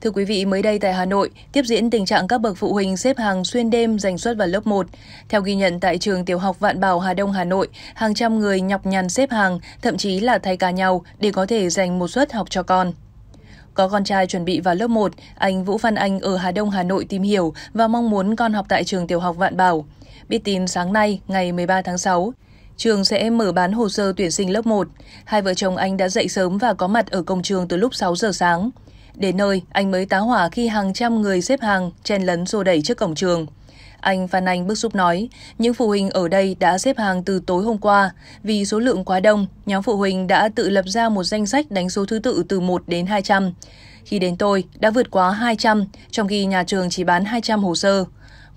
Thưa quý vị, mới đây tại Hà Nội, tiếp diễn tình trạng các bậc phụ huynh xếp hàng xuyên đêm dành suất vào lớp 1. Theo ghi nhận tại trường tiểu học Vạn Bảo Hà Đông Hà Nội, hàng trăm người nhọc nhằn xếp hàng, thậm chí là thay ca nhau để có thể dành một suất học cho con. Có con trai chuẩn bị vào lớp 1, anh Vũ Văn Anh ở Hà Đông Hà Nội tìm hiểu và mong muốn con học tại trường tiểu học Vạn Bảo. Biết tin sáng nay, ngày 13 tháng 6, trường sẽ mở bán hồ sơ tuyển sinh lớp 1. Hai vợ chồng anh đã dậy sớm và có mặt ở công trường từ lúc 6 giờ sáng. Đến nơi, anh mới tá hỏa khi hàng trăm người xếp hàng chen lấn xô đẩy trước cổng trường. Anh Phan Anh bức xúc nói, những phụ huynh ở đây đã xếp hàng từ tối hôm qua. Vì số lượng quá đông, nhóm phụ huynh đã tự lập ra một danh sách đánh số thứ tự từ 1 đến 200. Khi đến tôi, đã vượt quá 200, trong khi nhà trường chỉ bán 200 hồ sơ.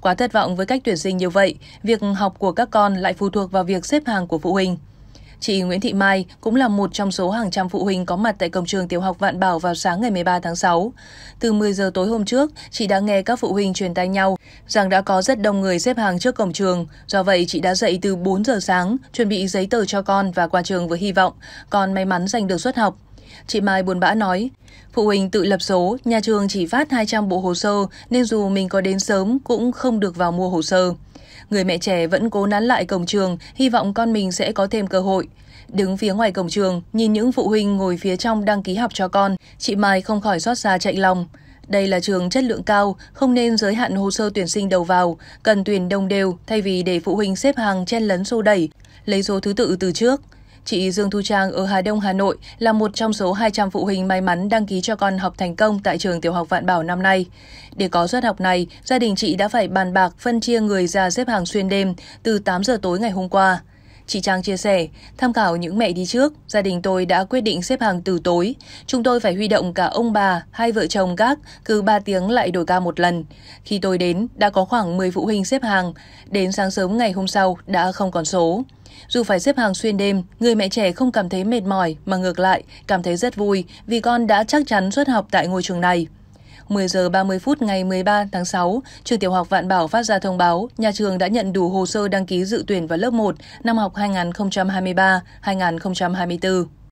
Quá thất vọng với cách tuyển sinh như vậy, việc học của các con lại phụ thuộc vào việc xếp hàng của phụ huynh. Chị Nguyễn Thị Mai cũng là một trong số hàng trăm phụ huynh có mặt tại cổng trường tiểu học Vạn Bảo vào sáng ngày 13 tháng 6. Từ 10 giờ tối hôm trước, chị đã nghe các phụ huynh truyền tay nhau rằng đã có rất đông người xếp hàng trước cổng trường. Do vậy, chị đã dậy từ 4 giờ sáng, chuẩn bị giấy tờ cho con và qua trường với hy vọng con may mắn giành được suất học. Chị Mai buồn bã nói, phụ huynh tự lập số, nhà trường chỉ phát 200 bộ hồ sơ nên dù mình có đến sớm cũng không được vào mua hồ sơ. Người mẹ trẻ vẫn cố nán lại cổng trường, hy vọng con mình sẽ có thêm cơ hội. Đứng phía ngoài cổng trường, nhìn những phụ huynh ngồi phía trong đăng ký học cho con, chị Mai không khỏi xót xa chạy lòng. Đây là trường chất lượng cao, không nên giới hạn hồ sơ tuyển sinh đầu vào, cần tuyển đồng đều thay vì để phụ huynh xếp hàng chen lấn xô đẩy, lấy số thứ tự từ trước. Chị Dương Thu Trang ở Hà Đông, Hà Nội là một trong số 200 phụ huynh may mắn đăng ký cho con học thành công tại trường tiểu học Vạn Bảo năm nay. Để có suất học này, gia đình chị đã phải bàn bạc phân chia người ra xếp hàng xuyên đêm từ 8 giờ tối ngày hôm qua. Chị Trang chia sẻ, tham khảo những mẹ đi trước, gia đình tôi đã quyết định xếp hàng từ tối. Chúng tôi phải huy động cả ông bà, hai vợ chồng gác, cứ 3 tiếng lại đổi ca một lần. Khi tôi đến, đã có khoảng 10 phụ huynh xếp hàng. Đến sáng sớm ngày hôm sau, đã không còn số. Dù phải xếp hàng xuyên đêm, người mẹ trẻ không cảm thấy mệt mỏi mà ngược lại, cảm thấy rất vui vì con đã chắc chắn xuất học tại ngôi trường này. 10 giờ 30 phút ngày 13 tháng 6, trường tiểu học Vạn Bảo phát ra thông báo nhà trường đã nhận đủ hồ sơ đăng ký dự tuyển vào lớp 1 năm học 2023-2024.